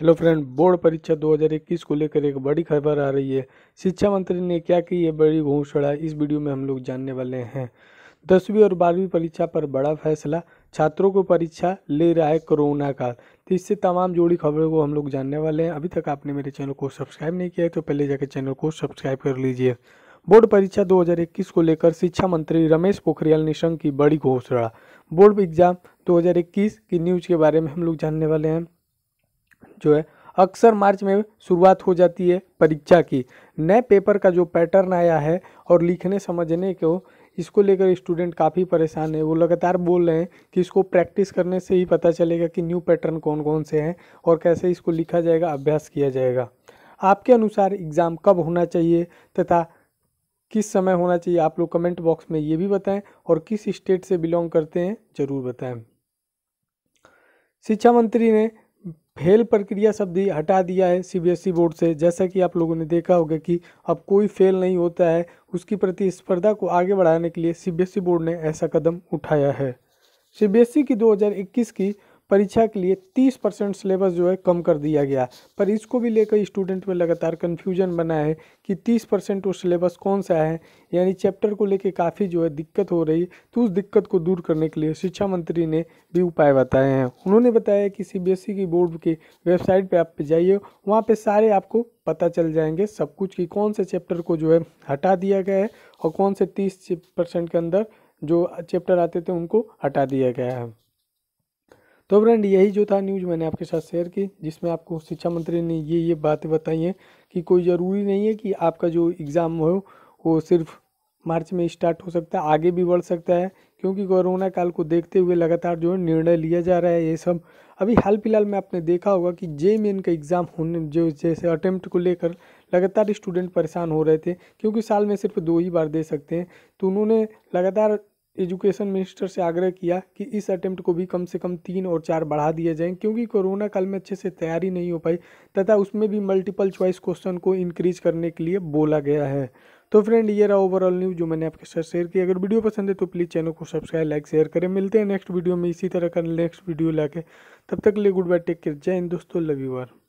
hello friend board परीक्षा 2021 को लेकर एक बड़ी खबर आ रही है शिक्षा मंत्री ने क्या की ये बड़ी घोषणा इस वीडियो में हम लोग जानने वाले हैं दसवीं और बारहवीं परीक्षा पर बड़ा फैसला छात्रों को परीक्षा ले रहा है कोरोना काल तो इससे तमाम जुड़ी खबरों को हम लोग जानने वाले हैं अभी तक आपने मेरे चैनल को सब्सक्राइब नहीं किया है तो पहले जाकर चैनल को सब्सक्राइब कर लीजिए बोर्ड परीक्षा 2021 को लेकर शिक्षा मंत्री रमेश पोखरियाल निशंक की बड़ी घोषणा बोर्ड एग्जाम 2021 की न्यूज़ के बारे में हम लोग जानने वाले हैं जो है अक्सर मार्च में शुरुआत हो जाती है परीक्षा की नए पेपर का जो पैटर्न आया है और लिखने समझने को इसको लेकर स्टूडेंट काफ़ी परेशान है वो लगातार बोल रहे हैं कि इसको प्रैक्टिस करने से ही पता चलेगा कि न्यू पैटर्न कौन कौन से हैं और कैसे इसको लिखा जाएगा अभ्यास किया जाएगा आपके अनुसार एग्ज़ाम कब होना चाहिए तथा किस समय होना चाहिए आप लोग कमेंट बॉक्स में ये भी बताएं और किस स्टेट से बिलोंग करते हैं ज़रूर बताएं शिक्षा मंत्री ने फेल प्रक्रिया शब्द ही हटा दिया है सीबीएसई e बोर्ड से जैसा कि आप लोगों ने देखा होगा कि अब कोई फेल नहीं होता है उसकी प्रतिस्पर्धा को आगे बढ़ाने के लिए सीबीएसई e बोर्ड ने ऐसा कदम उठाया है सीबीएसई e की 2021 की परीक्षा के लिए तीस परसेंट सिलेबस जो है कम कर दिया गया पर इसको भी लेकर स्टूडेंट में लगातार कन्फ्यूजन बना है कि तीस परसेंट वो सिलेबस कौन सा है यानी चैप्टर को लेकर काफ़ी जो है दिक्कत हो रही तो उस दिक्कत को दूर करने के लिए शिक्षा मंत्री ने भी उपाय बताए हैं उन्होंने बताया कि सी e की बोर्ड की वेबसाइट पर आप जाइए वहाँ पर सारे आपको पता चल जाएंगे सब कुछ कि कौन से चैप्टर को जो है हटा दिया गया है और कौन से तीस परसेंट के अंदर जो चैप्टर आते थे उनको हटा दिया गया है तो फ्रेंड यही जो था न्यूज़ मैंने आपके साथ शेयर की जिसमें आपको शिक्षा मंत्री ने ये ये बातें बताई हैं कि कोई ज़रूरी नहीं है कि आपका जो एग्ज़ाम हो वो सिर्फ मार्च में स्टार्ट हो सकता है आगे भी बढ़ सकता है क्योंकि कोरोना काल को देखते हुए लगातार जो है निर्णय लिया जा रहा है ये सब अभी हाल फिलहाल में आपने देखा होगा कि जे मेन का एग्ज़ाम होने जो जैसे अटैम्प्ट को लेकर लगातार स्टूडेंट परेशान हो रहे थे क्योंकि साल में सिर्फ दो ही बार दे सकते हैं तो उन्होंने लगातार एजुकेशन मिनिस्टर से आग्रह किया कि इस अटेम्प्ट को भी कम से कम तीन और चार बढ़ा दिए जाएं क्योंकि कोरोना काल में अच्छे से तैयारी नहीं हो पाई तथा उसमें भी मल्टीपल चॉइस क्वेश्चन को इंक्रीज करने के लिए बोला गया है तो फ्रेंड ये रहा ओवरऑल न्यूज़ जो मैंने आपके साथ शेयर की अगर वीडियो पसंद है तो प्लीज़ चैनल को सब्सक्राइब लाइक शेयर करें मिलते हैं नेक्स्ट वीडियो में इसी तरह का नेक्स्ट वीडियो लाके तब तक के लिए गुड बाय टेक केयर जय हिंद दोस्तों लव यू आर